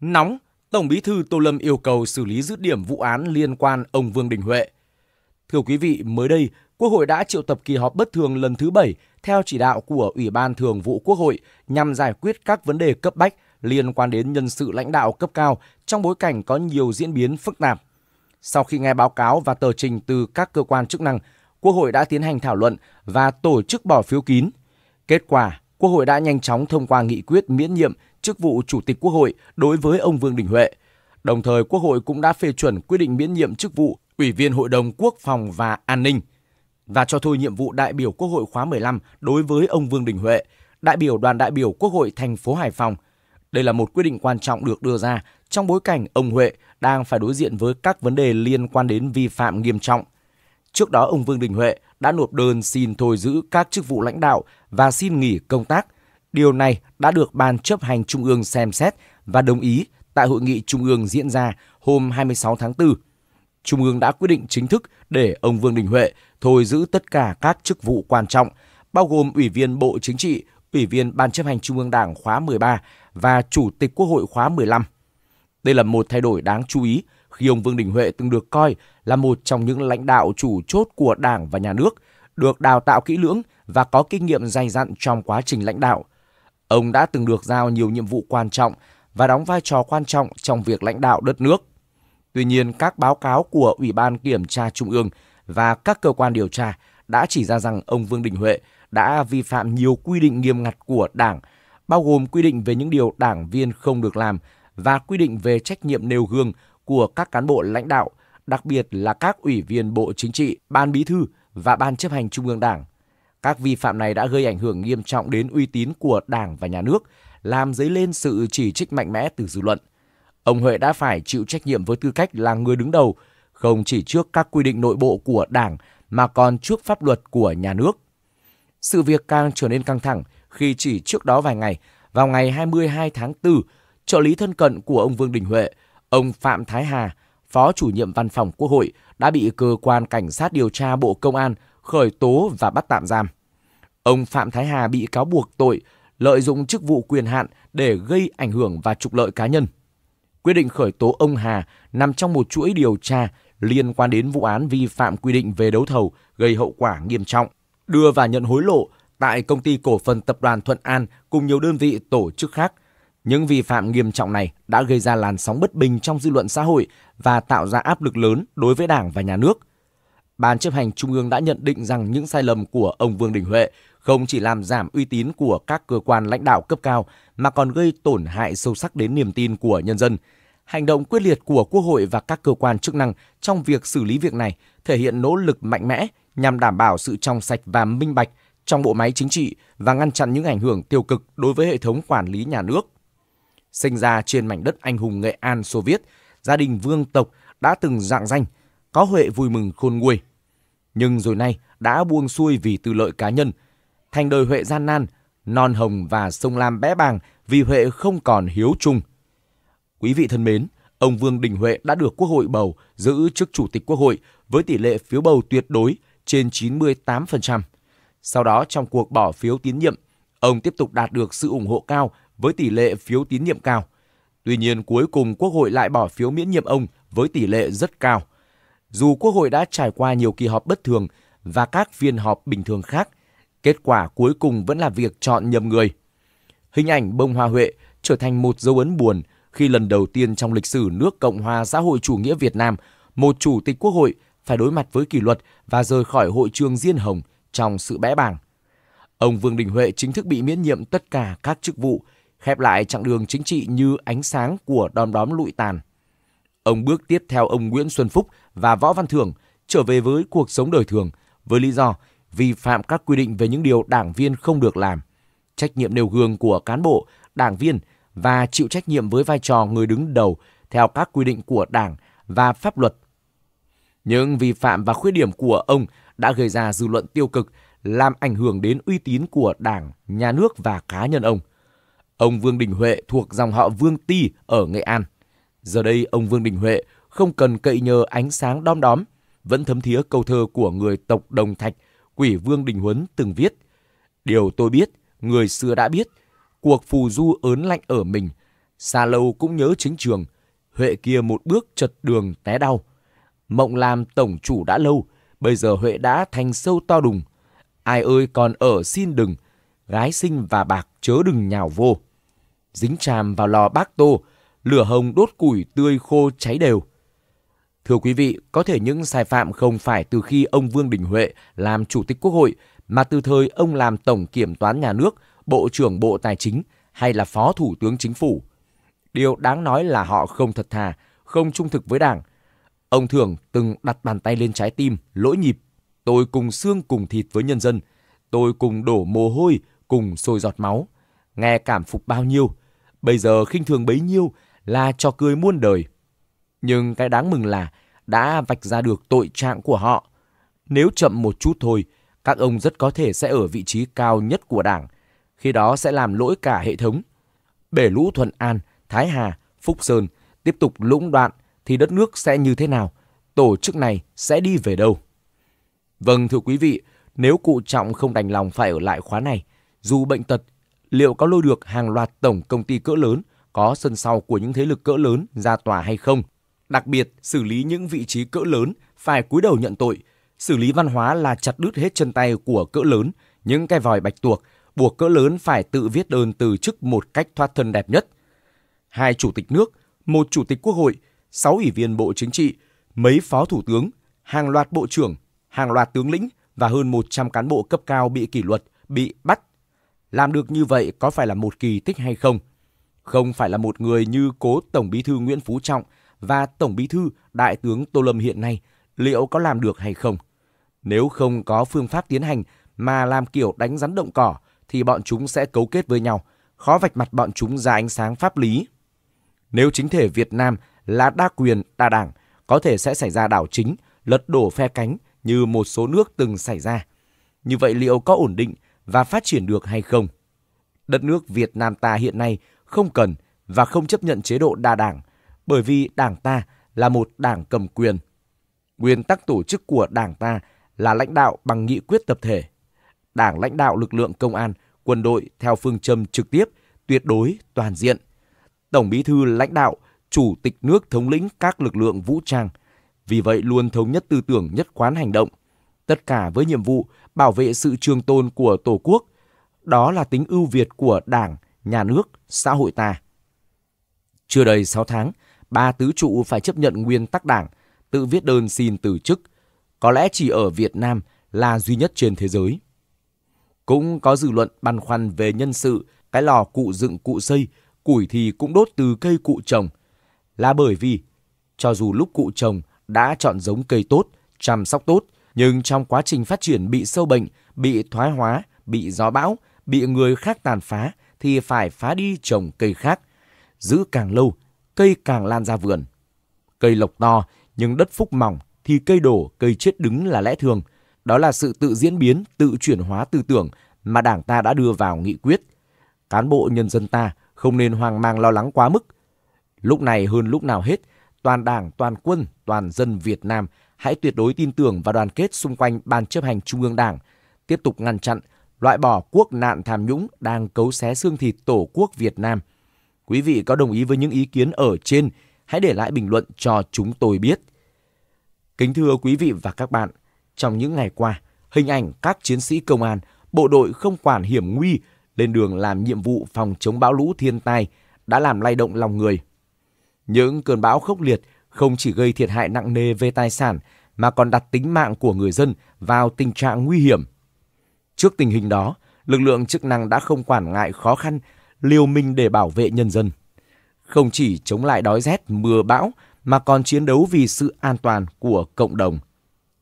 Nóng, Tổng Bí thư Tô Lâm yêu cầu xử lý dứt điểm vụ án liên quan ông Vương Đình Huệ. Thưa quý vị, mới đây, Quốc hội đã triệu tập kỳ họp bất thường lần thứ 7 theo chỉ đạo của Ủy ban Thường vụ Quốc hội nhằm giải quyết các vấn đề cấp bách liên quan đến nhân sự lãnh đạo cấp cao trong bối cảnh có nhiều diễn biến phức tạp. Sau khi nghe báo cáo và tờ trình từ các cơ quan chức năng, Quốc hội đã tiến hành thảo luận và tổ chức bỏ phiếu kín. Kết quả, Quốc hội đã nhanh chóng thông qua nghị quyết miễn nhiệm chức vụ Chủ tịch Quốc hội đối với ông Vương Đình Huệ. Đồng thời, Quốc hội cũng đã phê chuẩn quyết định miễn nhiệm chức vụ Ủy viên Hội đồng Quốc phòng và An ninh và cho thôi nhiệm vụ đại biểu Quốc hội khóa 15 đối với ông Vương Đình Huệ, đại biểu đoàn đại biểu Quốc hội thành phố Hải Phòng. Đây là một quyết định quan trọng được đưa ra trong bối cảnh ông Huệ đang phải đối diện với các vấn đề liên quan đến vi phạm nghiêm trọng. Trước đó, ông Vương Đình Huệ đã nộp đơn xin thôi giữ các chức vụ lãnh đạo và xin nghỉ công tác – Điều này đã được Ban chấp hành Trung ương xem xét và đồng ý tại hội nghị Trung ương diễn ra hôm 26 tháng 4. Trung ương đã quyết định chính thức để ông Vương Đình Huệ thôi giữ tất cả các chức vụ quan trọng, bao gồm Ủy viên Bộ Chính trị, Ủy viên Ban chấp hành Trung ương Đảng khóa 13 và Chủ tịch Quốc hội khóa 15. Đây là một thay đổi đáng chú ý khi ông Vương Đình Huệ từng được coi là một trong những lãnh đạo chủ chốt của Đảng và Nhà nước, được đào tạo kỹ lưỡng và có kinh nghiệm dày dặn trong quá trình lãnh đạo – Ông đã từng được giao nhiều nhiệm vụ quan trọng và đóng vai trò quan trọng trong việc lãnh đạo đất nước. Tuy nhiên, các báo cáo của Ủy ban Kiểm tra Trung ương và các cơ quan điều tra đã chỉ ra rằng ông Vương Đình Huệ đã vi phạm nhiều quy định nghiêm ngặt của Đảng, bao gồm quy định về những điều đảng viên không được làm và quy định về trách nhiệm nêu gương của các cán bộ lãnh đạo, đặc biệt là các ủy viên Bộ Chính trị, Ban Bí thư và Ban chấp hành Trung ương Đảng các vi phạm này đã gây ảnh hưởng nghiêm trọng đến uy tín của Đảng và nhà nước, làm dấy lên sự chỉ trích mạnh mẽ từ dư luận. Ông Huệ đã phải chịu trách nhiệm với tư cách là người đứng đầu, không chỉ trước các quy định nội bộ của Đảng mà còn trước pháp luật của nhà nước. Sự việc càng trở nên căng thẳng khi chỉ trước đó vài ngày, vào ngày 22 tháng 4, trợ lý thân cận của ông Vương Đình Huệ, ông Phạm Thái Hà, Phó chủ nhiệm Văn phòng Quốc hội đã bị cơ quan cảnh sát điều tra Bộ Công an khởi tố và bắt tạm giam. Ông Phạm Thái Hà bị cáo buộc tội lợi dụng chức vụ quyền hạn để gây ảnh hưởng và trục lợi cá nhân. Quyết định khởi tố ông Hà nằm trong một chuỗi điều tra liên quan đến vụ án vi phạm quy định về đấu thầu gây hậu quả nghiêm trọng, đưa và nhận hối lộ tại công ty cổ phần tập đoàn Thuận An cùng nhiều đơn vị tổ chức khác. Những vi phạm nghiêm trọng này đã gây ra làn sóng bất bình trong dư luận xã hội và tạo ra áp lực lớn đối với Đảng và nhà nước Ban chấp hành Trung ương đã nhận định rằng những sai lầm của ông Vương Đình Huệ không chỉ làm giảm uy tín của các cơ quan lãnh đạo cấp cao mà còn gây tổn hại sâu sắc đến niềm tin của nhân dân. Hành động quyết liệt của Quốc hội và các cơ quan chức năng trong việc xử lý việc này thể hiện nỗ lực mạnh mẽ nhằm đảm bảo sự trong sạch và minh bạch trong bộ máy chính trị và ngăn chặn những ảnh hưởng tiêu cực đối với hệ thống quản lý nhà nước. Sinh ra trên mảnh đất anh hùng Nghệ An Xô Viết, gia đình Vương tộc đã từng dạng danh, có Huệ vui mừng khôn nguôi nhưng rồi nay đã buông xuôi vì tư lợi cá nhân. Thành đời Huệ gian nan, non hồng và sông Lam bé bàng vì Huệ không còn hiếu trung. Quý vị thân mến, ông Vương Đình Huệ đã được Quốc hội bầu giữ chức Chủ tịch Quốc hội với tỷ lệ phiếu bầu tuyệt đối trên 98%. Sau đó trong cuộc bỏ phiếu tín nhiệm, ông tiếp tục đạt được sự ủng hộ cao với tỷ lệ phiếu tín nhiệm cao. Tuy nhiên cuối cùng Quốc hội lại bỏ phiếu miễn nhiệm ông với tỷ lệ rất cao dù Quốc hội đã trải qua nhiều kỳ họp bất thường và các phiên họp bình thường khác, kết quả cuối cùng vẫn là việc chọn nhầm người. Hình ảnh bông hoa Huệ trở thành một dấu ấn buồn khi lần đầu tiên trong lịch sử nước Cộng hòa xã hội chủ nghĩa Việt Nam, một chủ tịch quốc hội phải đối mặt với kỷ luật và rời khỏi hội trường Diên Hồng trong sự bẽ bàng. Ông Vương Đình Huệ chính thức bị miễn nhiệm tất cả các chức vụ, khép lại chặng đường chính trị như ánh sáng của đom đóm lụi tàn. Ông bước tiếp theo ông Nguyễn Xuân Phúc và Võ Văn thường trở về với cuộc sống đời thường với lý do vi phạm các quy định về những điều đảng viên không được làm, trách nhiệm nêu gương của cán bộ, đảng viên và chịu trách nhiệm với vai trò người đứng đầu theo các quy định của Đảng và pháp luật. Những vi phạm và khuyết điểm của ông đã gây ra dư luận tiêu cực, làm ảnh hưởng đến uy tín của Đảng, nhà nước và cá nhân ông. Ông Vương Đình Huệ thuộc dòng họ Vương Ti ở Nghệ An – Giờ đây ông Vương Đình Huệ không cần cậy nhờ ánh sáng đom đóm, vẫn thấm thía câu thơ của người tộc Đồng Thạch, quỷ Vương Đình Huấn từng viết. Điều tôi biết, người xưa đã biết, cuộc phù du ớn lạnh ở mình, xa lâu cũng nhớ chính trường, Huệ kia một bước chật đường té đau. Mộng làm tổng chủ đã lâu, bây giờ Huệ đã thành sâu to đùng. Ai ơi còn ở xin đừng, gái sinh và bạc chớ đừng nhào vô. Dính chàm vào lò bác tô, lửa hồng đốt củi tươi khô cháy đều. Thưa quý vị, có thể những sai phạm không phải từ khi ông Vương Đình Huệ làm Chủ tịch Quốc hội, mà từ thời ông làm Tổng Kiểm toán Nhà nước, Bộ trưởng Bộ Tài chính hay là Phó Thủ tướng Chính phủ. Điều đáng nói là họ không thật thà, không trung thực với Đảng. Ông Thường từng đặt bàn tay lên trái tim, lỗi nhịp. Tôi cùng xương cùng thịt với nhân dân. Tôi cùng đổ mồ hôi, cùng sôi giọt máu. Nghe cảm phục bao nhiêu. Bây giờ khinh thường bấy nhiêu là trò cười muôn đời. Nhưng cái đáng mừng là đã vạch ra được tội trạng của họ. Nếu chậm một chút thôi, các ông rất có thể sẽ ở vị trí cao nhất của đảng, khi đó sẽ làm lỗi cả hệ thống. Bể lũ Thuận An, Thái Hà, Phúc Sơn tiếp tục lũng đoạn thì đất nước sẽ như thế nào? Tổ chức này sẽ đi về đâu? Vâng thưa quý vị, nếu cụ Trọng không đành lòng phải ở lại khóa này, dù bệnh tật, liệu có lôi được hàng loạt tổng công ty cỡ lớn có sân sau của những thế lực cỡ lớn ra tòa hay không. Đặc biệt, xử lý những vị trí cỡ lớn phải cúi đầu nhận tội. Xử lý văn hóa là chặt đứt hết chân tay của cỡ lớn, những cái vòi bạch tuộc, buộc cỡ lớn phải tự viết đơn từ chức một cách thoát thân đẹp nhất. Hai chủ tịch nước, một chủ tịch quốc hội, sáu ủy viên bộ chính trị, mấy phó thủ tướng, hàng loạt bộ trưởng, hàng loạt tướng lĩnh và hơn 100 cán bộ cấp cao bị kỷ luật, bị bắt. Làm được như vậy có phải là một kỳ tích hay không? không phải là một người như cố Tổng Bí thư Nguyễn Phú Trọng và Tổng Bí thư Đại tướng Tô Lâm hiện nay liệu có làm được hay không. Nếu không có phương pháp tiến hành mà làm kiểu đánh rắn động cỏ thì bọn chúng sẽ cấu kết với nhau, khó vạch mặt bọn chúng ra ánh sáng pháp lý. Nếu chính thể Việt Nam là đa quyền, đa đảng, có thể sẽ xảy ra đảo chính, lật đổ phe cánh như một số nước từng xảy ra. Như vậy liệu có ổn định và phát triển được hay không? Đất nước Việt Nam ta hiện nay không cần và không chấp nhận chế độ đa đảng, bởi vì đảng ta là một đảng cầm quyền. Nguyên tắc tổ chức của đảng ta là lãnh đạo bằng nghị quyết tập thể. Đảng lãnh đạo lực lượng công an, quân đội theo phương châm trực tiếp, tuyệt đối, toàn diện. Tổng bí thư lãnh đạo, chủ tịch nước thống lĩnh các lực lượng vũ trang. Vì vậy luôn thống nhất tư tưởng nhất quán hành động. Tất cả với nhiệm vụ bảo vệ sự trường tồn của Tổ quốc. Đó là tính ưu việt của Đảng – nhà nước, xã hội ta. Chưa đầy 6 tháng, ba tứ trụ phải chấp nhận nguyên tắc đảng, tự viết đơn xin từ chức. Có lẽ chỉ ở Việt Nam là duy nhất trên thế giới. Cũng có dư luận băn khoăn về nhân sự, cái lò cụ dựng cụ xây, củi thì cũng đốt từ cây cụ trồng. Là bởi vì, cho dù lúc cụ trồng đã chọn giống cây tốt, chăm sóc tốt, nhưng trong quá trình phát triển bị sâu bệnh, bị thoái hóa, bị gió bão, bị người khác tàn phá, thì phải phá đi trồng cây khác. Giữ càng lâu, cây càng lan ra vườn. Cây lộc to nhưng đất phúc mỏng thì cây đổ, cây chết đứng là lẽ thường. Đó là sự tự diễn biến, tự chuyển hóa tư tưởng mà Đảng ta đã đưa vào nghị quyết. Cán bộ nhân dân ta không nên hoang mang lo lắng quá mức. Lúc này hơn lúc nào hết, toàn Đảng, toàn quân, toàn dân Việt Nam hãy tuyệt đối tin tưởng và đoàn kết xung quanh Ban chấp hành Trung ương Đảng, tiếp tục ngăn chặn, loại bỏ quốc nạn tham nhũng đang cấu xé xương thịt tổ quốc Việt Nam. Quý vị có đồng ý với những ý kiến ở trên, hãy để lại bình luận cho chúng tôi biết. Kính thưa quý vị và các bạn, trong những ngày qua, hình ảnh các chiến sĩ công an, bộ đội không quản hiểm nguy lên đường làm nhiệm vụ phòng chống bão lũ thiên tai đã làm lay động lòng người. Những cơn bão khốc liệt không chỉ gây thiệt hại nặng nề về tài sản mà còn đặt tính mạng của người dân vào tình trạng nguy hiểm – Trước tình hình đó, lực lượng chức năng đã không quản ngại khó khăn, liều mình để bảo vệ nhân dân. Không chỉ chống lại đói rét, mưa bão, mà còn chiến đấu vì sự an toàn của cộng đồng.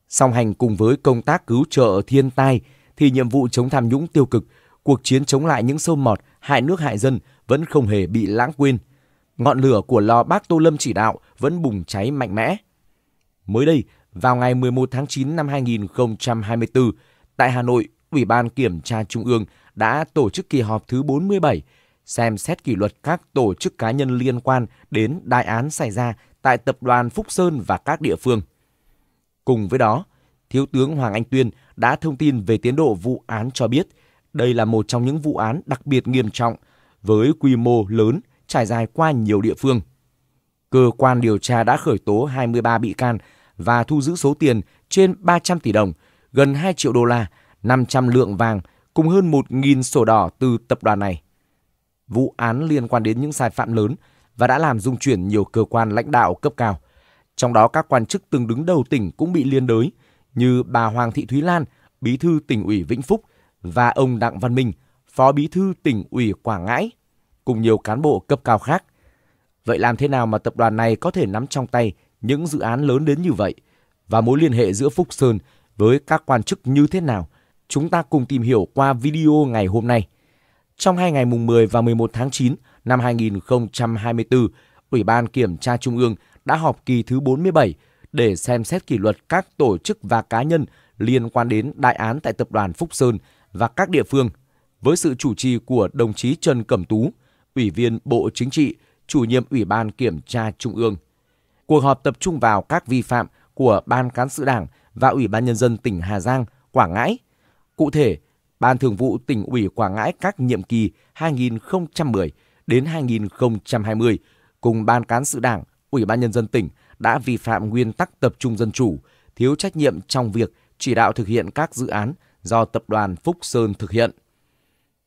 Song hành cùng với công tác cứu trợ thiên tai, thì nhiệm vụ chống tham nhũng tiêu cực, cuộc chiến chống lại những sâu mọt, hại nước hại dân vẫn không hề bị lãng quên. Ngọn lửa của lò bác Tô Lâm chỉ đạo vẫn bùng cháy mạnh mẽ. Mới đây, vào ngày 11 tháng 9 năm 2024, tại Hà Nội, Ủy ban Kiểm tra Trung ương đã tổ chức kỳ họp thứ 47 xem xét kỷ luật các tổ chức cá nhân liên quan đến đại án xảy ra tại Tập đoàn Phúc Sơn và các địa phương. Cùng với đó, Thiếu tướng Hoàng Anh Tuyên đã thông tin về tiến độ vụ án cho biết đây là một trong những vụ án đặc biệt nghiêm trọng với quy mô lớn trải dài qua nhiều địa phương. Cơ quan điều tra đã khởi tố 23 bị can và thu giữ số tiền trên 300 tỷ đồng, gần 2 triệu đô la 500 lượng vàng cùng hơn 1.000 sổ đỏ từ tập đoàn này. Vụ án liên quan đến những sai phạm lớn và đã làm dung chuyển nhiều cơ quan lãnh đạo cấp cao. Trong đó các quan chức từng đứng đầu tỉnh cũng bị liên đới như bà Hoàng Thị Thúy Lan, bí thư tỉnh ủy Vĩnh Phúc và ông Đặng Văn Minh, phó bí thư tỉnh ủy Quảng Ngãi cùng nhiều cán bộ cấp cao khác. Vậy làm thế nào mà tập đoàn này có thể nắm trong tay những dự án lớn đến như vậy? Và mối liên hệ giữa Phúc Sơn với các quan chức như thế nào chúng ta cùng tìm hiểu qua video ngày hôm nay. Trong hai ngày mùng 10 và 11 tháng 9 năm 2024, Ủy ban Kiểm tra Trung ương đã họp kỳ thứ 47 để xem xét kỷ luật các tổ chức và cá nhân liên quan đến đại án tại Tập đoàn Phúc Sơn và các địa phương với sự chủ trì của đồng chí Trần Cẩm Tú, Ủy viên Bộ Chính trị, chủ nhiệm Ủy ban Kiểm tra Trung ương. Cuộc họp tập trung vào các vi phạm của Ban Cán sự Đảng và Ủy ban Nhân dân tỉnh Hà Giang, Quảng Ngãi Cụ thể, Ban Thường vụ tỉnh ủy Quảng Ngãi các nhiệm kỳ 2010 đến 2020 cùng Ban cán sự Đảng, Ủy ban nhân dân tỉnh đã vi phạm nguyên tắc tập trung dân chủ, thiếu trách nhiệm trong việc chỉ đạo thực hiện các dự án do tập đoàn Phúc Sơn thực hiện.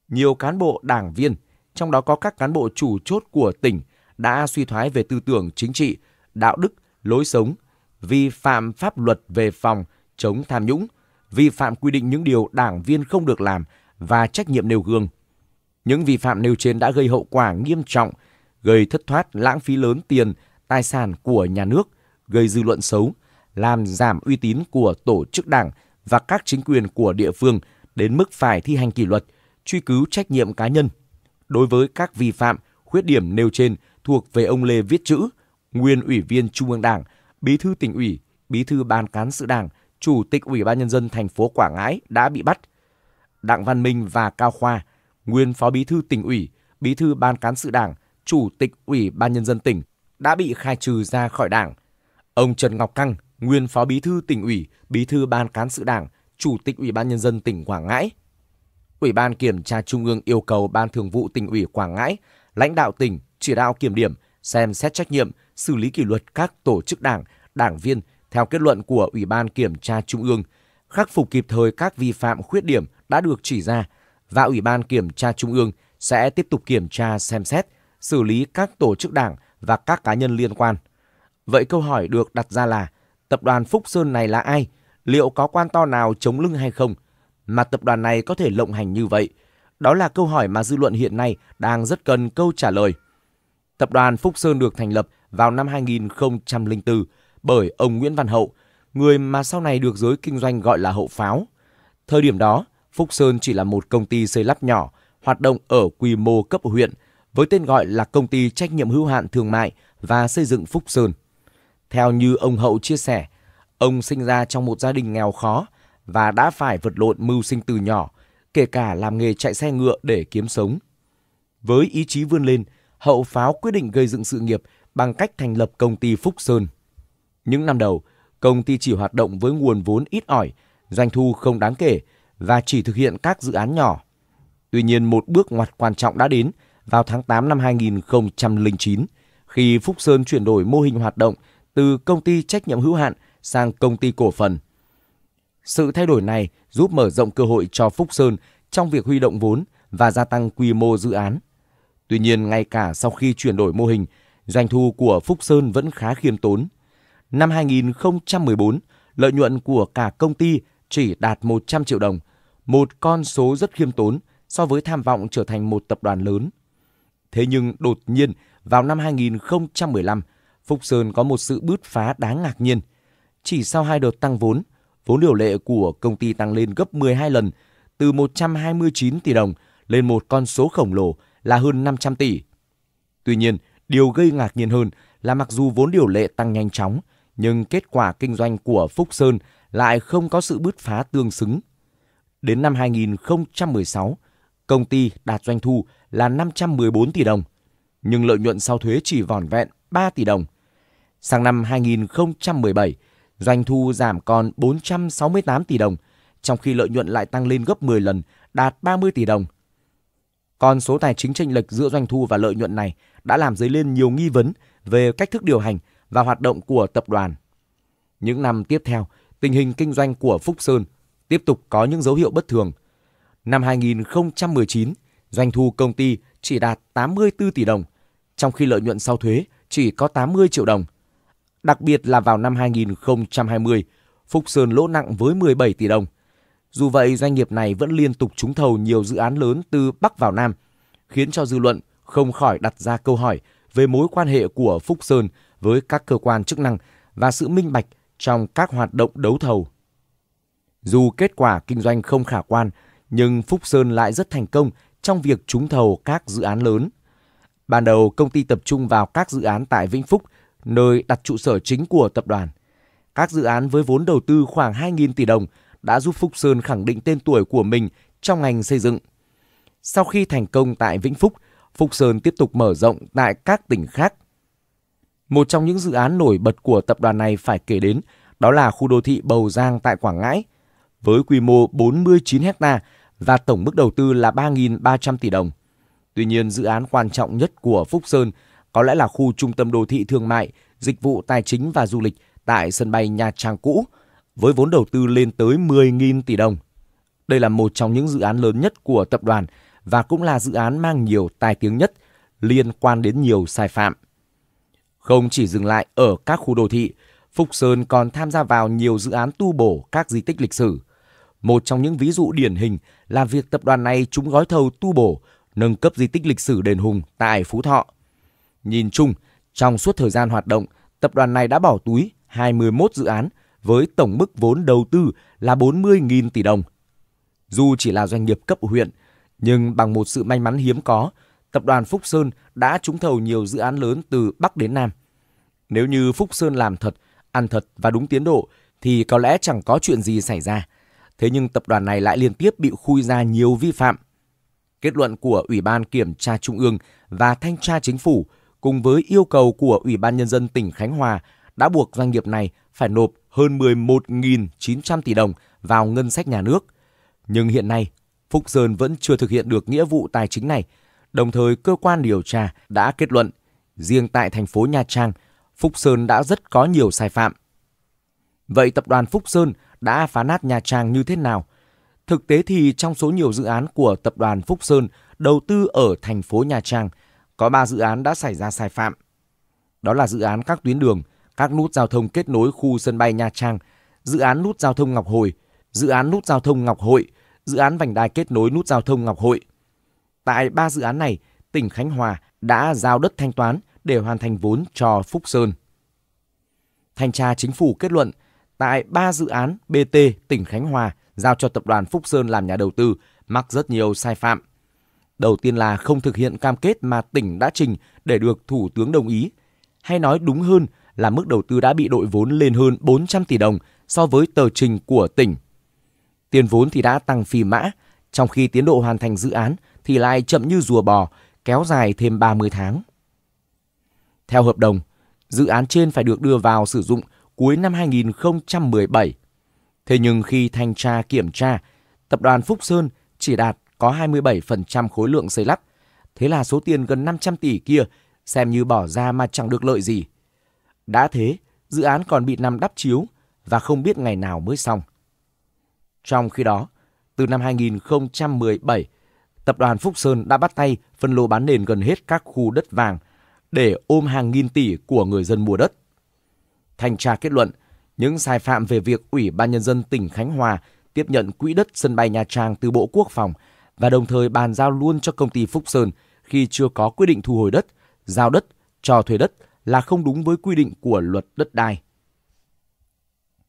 Nhiều cán bộ đảng viên, trong đó có các cán bộ chủ chốt của tỉnh đã suy thoái về tư tưởng chính trị, đạo đức, lối sống, vi phạm pháp luật về phòng chống tham nhũng, vi phạm quy định những điều đảng viên không được làm và trách nhiệm nêu gương. Những vi phạm nêu trên đã gây hậu quả nghiêm trọng, gây thất thoát lãng phí lớn tiền, tài sản của nhà nước, gây dư luận xấu, làm giảm uy tín của tổ chức đảng và các chính quyền của địa phương đến mức phải thi hành kỷ luật, truy cứu trách nhiệm cá nhân. Đối với các vi phạm, khuyết điểm nêu trên thuộc về ông Lê Viết Chữ, nguyên ủy viên Trung ương Đảng, bí thư tỉnh ủy, bí thư ban cán sự Đảng – Chủ tịch Ủy ban Nhân dân thành phố Quảng Ngãi đã bị bắt. Đặng Văn Minh và Cao Khoa, nguyên phó bí thư tỉnh ủy, bí thư ban cán sự đảng, chủ tịch Ủy ban Nhân dân tỉnh, đã bị khai trừ ra khỏi đảng. Ông Trần Ngọc Căng, nguyên phó bí thư tỉnh ủy, bí thư ban cán sự đảng, chủ tịch Ủy ban Nhân dân tỉnh Quảng Ngãi. Ủy ban Kiểm tra Trung ương yêu cầu Ban Thường vụ tỉnh ủy Quảng Ngãi, lãnh đạo tỉnh, chỉ đạo kiểm điểm, xem xét trách nhiệm, xử lý kỷ luật các tổ chức đảng, đảng viên theo kết luận của Ủy ban Kiểm tra Trung ương, khắc phục kịp thời các vi phạm khuyết điểm đã được chỉ ra và Ủy ban Kiểm tra Trung ương sẽ tiếp tục kiểm tra xem xét, xử lý các tổ chức đảng và các cá nhân liên quan. Vậy câu hỏi được đặt ra là tập đoàn Phúc Sơn này là ai? Liệu có quan to nào chống lưng hay không? Mà tập đoàn này có thể lộng hành như vậy? Đó là câu hỏi mà dư luận hiện nay đang rất cần câu trả lời. Tập đoàn Phúc Sơn được thành lập vào năm 2004 bởi ông Nguyễn Văn Hậu, người mà sau này được giới kinh doanh gọi là Hậu Pháo. Thời điểm đó, Phúc Sơn chỉ là một công ty xây lắp nhỏ, hoạt động ở quy mô cấp huyện, với tên gọi là Công ty Trách nhiệm hữu hạn Thương mại và Xây dựng Phúc Sơn. Theo như ông Hậu chia sẻ, ông sinh ra trong một gia đình nghèo khó và đã phải vật lộn mưu sinh từ nhỏ, kể cả làm nghề chạy xe ngựa để kiếm sống. Với ý chí vươn lên, Hậu Pháo quyết định gây dựng sự nghiệp bằng cách thành lập công ty Phúc Sơn – những năm đầu, công ty chỉ hoạt động với nguồn vốn ít ỏi, doanh thu không đáng kể và chỉ thực hiện các dự án nhỏ. Tuy nhiên một bước ngoặt quan trọng đã đến vào tháng 8 năm 2009 khi Phúc Sơn chuyển đổi mô hình hoạt động từ công ty trách nhiệm hữu hạn sang công ty cổ phần. Sự thay đổi này giúp mở rộng cơ hội cho Phúc Sơn trong việc huy động vốn và gia tăng quy mô dự án. Tuy nhiên, ngay cả sau khi chuyển đổi mô hình, doanh thu của Phúc Sơn vẫn khá khiêm tốn – Năm 2014, lợi nhuận của cả công ty chỉ đạt 100 triệu đồng, một con số rất khiêm tốn so với tham vọng trở thành một tập đoàn lớn. Thế nhưng đột nhiên, vào năm 2015, Phúc Sơn có một sự bứt phá đáng ngạc nhiên. Chỉ sau hai đợt tăng vốn, vốn điều lệ của công ty tăng lên gấp 12 lần, từ 129 tỷ đồng lên một con số khổng lồ là hơn 500 tỷ. Tuy nhiên, điều gây ngạc nhiên hơn là mặc dù vốn điều lệ tăng nhanh chóng, nhưng kết quả kinh doanh của Phúc Sơn lại không có sự bứt phá tương xứng. Đến năm 2016, công ty đạt doanh thu là 514 tỷ đồng, nhưng lợi nhuận sau thuế chỉ vỏn vẹn 3 tỷ đồng. Sang năm 2017, doanh thu giảm còn 468 tỷ đồng, trong khi lợi nhuận lại tăng lên gấp 10 lần, đạt 30 tỷ đồng. Còn số tài chính chênh lệch giữa doanh thu và lợi nhuận này đã làm dấy lên nhiều nghi vấn về cách thức điều hành và hoạt động của tập đoàn. Những năm tiếp theo, tình hình kinh doanh của Phúc Sơn tiếp tục có những dấu hiệu bất thường. Năm 2019, doanh thu công ty chỉ đạt 84 tỷ đồng, trong khi lợi nhuận sau thuế chỉ có 80 triệu đồng. Đặc biệt là vào năm 2020, Phúc Sơn lỗ nặng với 17 tỷ đồng. Dù vậy, doanh nghiệp này vẫn liên tục trúng thầu nhiều dự án lớn từ Bắc vào Nam, khiến cho dư luận không khỏi đặt ra câu hỏi về mối quan hệ của Phúc Sơn với các cơ quan chức năng và sự minh bạch trong các hoạt động đấu thầu. Dù kết quả kinh doanh không khả quan, nhưng Phúc Sơn lại rất thành công trong việc trúng thầu các dự án lớn. Ban đầu công ty tập trung vào các dự án tại Vĩnh Phúc, nơi đặt trụ sở chính của tập đoàn. Các dự án với vốn đầu tư khoảng 2.000 tỷ đồng đã giúp Phúc Sơn khẳng định tên tuổi của mình trong ngành xây dựng. Sau khi thành công tại Vĩnh Phúc, Phúc Sơn tiếp tục mở rộng tại các tỉnh khác một trong những dự án nổi bật của tập đoàn này phải kể đến đó là khu đô thị Bầu Giang tại Quảng Ngãi với quy mô 49 hecta và tổng mức đầu tư là 3.300 tỷ đồng. Tuy nhiên, dự án quan trọng nhất của Phúc Sơn có lẽ là khu trung tâm đô thị thương mại, dịch vụ tài chính và du lịch tại sân bay Nha Trang cũ với vốn đầu tư lên tới 10.000 tỷ đồng. Đây là một trong những dự án lớn nhất của tập đoàn và cũng là dự án mang nhiều tai tiếng nhất liên quan đến nhiều sai phạm. Không chỉ dừng lại ở các khu đô thị, Phúc Sơn còn tham gia vào nhiều dự án tu bổ các di tích lịch sử. Một trong những ví dụ điển hình là việc tập đoàn này trúng gói thầu tu bổ, nâng cấp di tích lịch sử đền Hùng tại Phú Thọ. Nhìn chung, trong suốt thời gian hoạt động, tập đoàn này đã bỏ túi 21 dự án với tổng mức vốn đầu tư là 40.000 tỷ đồng. Dù chỉ là doanh nghiệp cấp huyện, nhưng bằng một sự may mắn hiếm có, tập đoàn Phúc Sơn đã trúng thầu nhiều dự án lớn từ Bắc đến Nam. Nếu như Phúc Sơn làm thật, ăn thật và đúng tiến độ thì có lẽ chẳng có chuyện gì xảy ra. Thế nhưng tập đoàn này lại liên tiếp bị khui ra nhiều vi phạm. Kết luận của Ủy ban Kiểm tra Trung ương và Thanh tra Chính phủ cùng với yêu cầu của Ủy ban Nhân dân tỉnh Khánh Hòa đã buộc doanh nghiệp này phải nộp hơn 11.900 tỷ đồng vào ngân sách nhà nước. Nhưng hiện nay, Phúc Sơn vẫn chưa thực hiện được nghĩa vụ tài chính này. Đồng thời, cơ quan điều tra đã kết luận riêng tại thành phố Nha Trang – Phúc Sơn đã rất có nhiều sai phạm. Vậy tập đoàn Phúc Sơn đã phá nát nhà Trang như thế nào? Thực tế thì trong số nhiều dự án của tập đoàn Phúc Sơn đầu tư ở thành phố nhà Trang, có 3 dự án đã xảy ra sai phạm. Đó là dự án các tuyến đường, các nút giao thông kết nối khu sân bay Nha Trang, dự án nút giao thông Ngọc Hội, dự án nút giao thông Ngọc Hội, dự án vành đai kết nối nút giao thông Ngọc Hội. Tại ba dự án này, tỉnh Khánh Hòa đã giao đất thanh toán để hoàn thành vốn cho Phúc Sơn. Thanh tra chính phủ kết luận tại ba dự án BT tỉnh Khánh Hòa giao cho tập đoàn Phúc Sơn làm nhà đầu tư mắc rất nhiều sai phạm. Đầu tiên là không thực hiện cam kết mà tỉnh đã trình để được Thủ tướng đồng ý. Hay nói đúng hơn là mức đầu tư đã bị đội vốn lên hơn 400 tỷ đồng so với tờ trình của tỉnh. Tiền vốn thì đã tăng phi mã, trong khi tiến độ hoàn thành dự án thì lại chậm như rùa bò, kéo dài thêm 30 tháng. Theo hợp đồng, dự án trên phải được đưa vào sử dụng cuối năm 2017. Thế nhưng khi thanh tra kiểm tra, tập đoàn Phúc Sơn chỉ đạt có 27% khối lượng xây lắp. Thế là số tiền gần 500 tỷ kia xem như bỏ ra mà chẳng được lợi gì. Đã thế, dự án còn bị nằm đắp chiếu và không biết ngày nào mới xong. Trong khi đó, từ năm 2017, tập đoàn Phúc Sơn đã bắt tay phân lô bán nền gần hết các khu đất vàng – để ôm hàng nghìn tỷ của người dân mua đất. Thanh tra kết luận, những sai phạm về việc Ủy ban Nhân dân tỉnh Khánh Hòa tiếp nhận quỹ đất sân bay Nha Trang từ Bộ Quốc phòng và đồng thời bàn giao luôn cho công ty Phúc Sơn khi chưa có quyết định thu hồi đất, giao đất, cho thuê đất là không đúng với quy định của luật đất đai.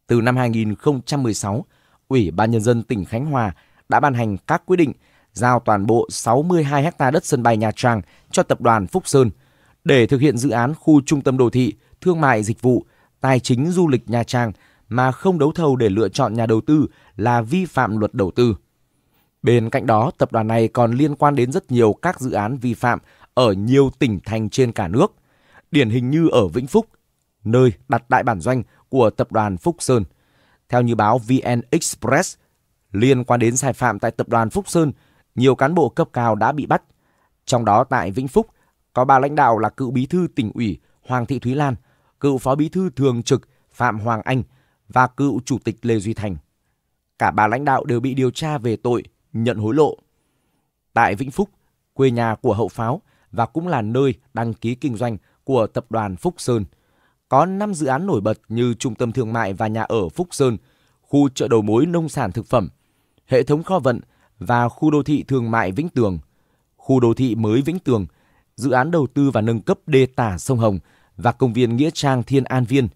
Từ năm 2016, Ủy ban Nhân dân tỉnh Khánh Hòa đã ban hành các quyết định giao toàn bộ 62 ha đất sân bay Nha Trang cho tập đoàn Phúc Sơn – để thực hiện dự án khu trung tâm đô thị, thương mại dịch vụ, tài chính du lịch Nha Trang mà không đấu thầu để lựa chọn nhà đầu tư là vi phạm luật đầu tư. Bên cạnh đó, tập đoàn này còn liên quan đến rất nhiều các dự án vi phạm ở nhiều tỉnh thành trên cả nước, điển hình như ở Vĩnh Phúc, nơi đặt đại bản doanh của tập đoàn Phúc Sơn. Theo như báo VN Express, liên quan đến sai phạm tại tập đoàn Phúc Sơn, nhiều cán bộ cấp cao đã bị bắt. Trong đó tại Vĩnh Phúc, có ba lãnh đạo là cựu bí thư tỉnh ủy Hoàng Thị Thúy Lan, cựu phó bí thư thường trực Phạm Hoàng Anh và cựu chủ tịch Lê Duy Thành. Cả ba lãnh đạo đều bị điều tra về tội nhận hối lộ. Tại Vĩnh Phúc, quê nhà của hậu pháo và cũng là nơi đăng ký kinh doanh của tập đoàn Phúc Sơn, có 5 dự án nổi bật như trung tâm thương mại và nhà ở Phúc Sơn, khu chợ đầu mối nông sản thực phẩm, hệ thống kho vận và khu đô thị thương mại Vĩnh Tường. Khu đô thị mới Vĩnh Tường – dự án đầu tư và nâng cấp đê tả sông Hồng và công viên Nghĩa Trang Thiên An Viên.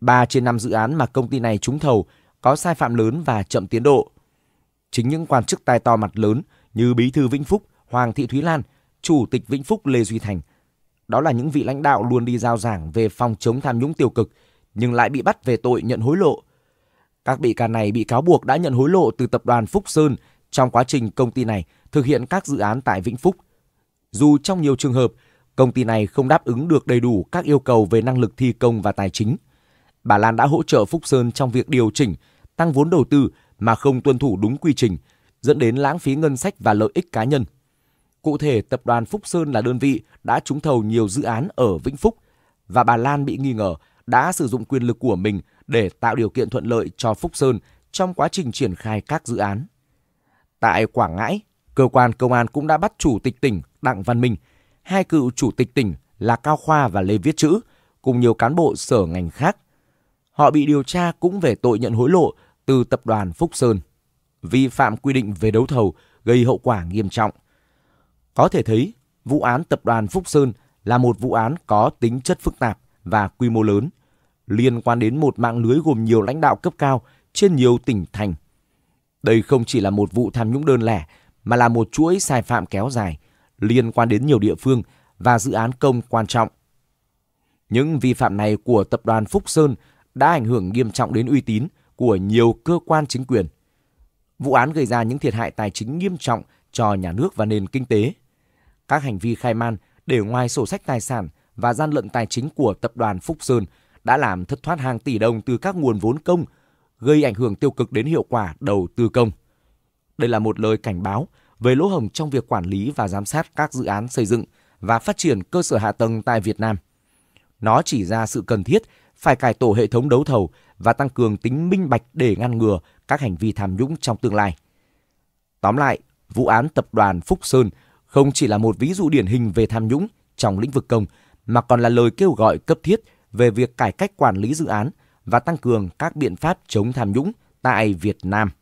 3 trên 5 dự án mà công ty này trúng thầu có sai phạm lớn và chậm tiến độ. Chính những quan chức tài to mặt lớn như Bí thư Vĩnh Phúc, Hoàng Thị Thúy Lan, Chủ tịch Vĩnh Phúc Lê Duy Thành, đó là những vị lãnh đạo luôn đi giao giảng về phòng chống tham nhũng tiêu cực nhưng lại bị bắt về tội nhận hối lộ. Các bị can này bị cáo buộc đã nhận hối lộ từ tập đoàn Phúc Sơn trong quá trình công ty này thực hiện các dự án tại Vĩnh Phúc – dù trong nhiều trường hợp, công ty này không đáp ứng được đầy đủ các yêu cầu về năng lực thi công và tài chính. Bà Lan đã hỗ trợ Phúc Sơn trong việc điều chỉnh, tăng vốn đầu tư mà không tuân thủ đúng quy trình, dẫn đến lãng phí ngân sách và lợi ích cá nhân. Cụ thể, tập đoàn Phúc Sơn là đơn vị đã trúng thầu nhiều dự án ở Vĩnh Phúc và bà Lan bị nghi ngờ đã sử dụng quyền lực của mình để tạo điều kiện thuận lợi cho Phúc Sơn trong quá trình triển khai các dự án. Tại Quảng Ngãi, cơ quan công an cũng đã bắt chủ tịch tỉnh Đặng Văn Minh, hai cựu chủ tịch tỉnh là Cao Khoa và Lê Viết Chữ, cùng nhiều cán bộ sở ngành khác. Họ bị điều tra cũng về tội nhận hối lộ từ tập đoàn Phúc Sơn, vi phạm quy định về đấu thầu gây hậu quả nghiêm trọng. Có thể thấy, vụ án tập đoàn Phúc Sơn là một vụ án có tính chất phức tạp và quy mô lớn, liên quan đến một mạng lưới gồm nhiều lãnh đạo cấp cao trên nhiều tỉnh thành. Đây không chỉ là một vụ tham nhũng đơn lẻ, mà là một chuỗi sai phạm kéo dài – liên quan đến nhiều địa phương và dự án công quan trọng. Những vi phạm này của tập đoàn Phúc Sơn đã ảnh hưởng nghiêm trọng đến uy tín của nhiều cơ quan chính quyền. Vụ án gây ra những thiệt hại tài chính nghiêm trọng cho nhà nước và nền kinh tế. Các hành vi khai man để ngoài sổ sách tài sản và gian lận tài chính của tập đoàn Phúc Sơn đã làm thất thoát hàng tỷ đồng từ các nguồn vốn công, gây ảnh hưởng tiêu cực đến hiệu quả đầu tư công. Đây là một lời cảnh báo về lỗ hổng trong việc quản lý và giám sát các dự án xây dựng và phát triển cơ sở hạ tầng tại Việt Nam. Nó chỉ ra sự cần thiết phải cải tổ hệ thống đấu thầu và tăng cường tính minh bạch để ngăn ngừa các hành vi tham nhũng trong tương lai. Tóm lại, vụ án tập đoàn Phúc Sơn không chỉ là một ví dụ điển hình về tham nhũng trong lĩnh vực công mà còn là lời kêu gọi cấp thiết về việc cải cách quản lý dự án và tăng cường các biện pháp chống tham nhũng tại Việt Nam.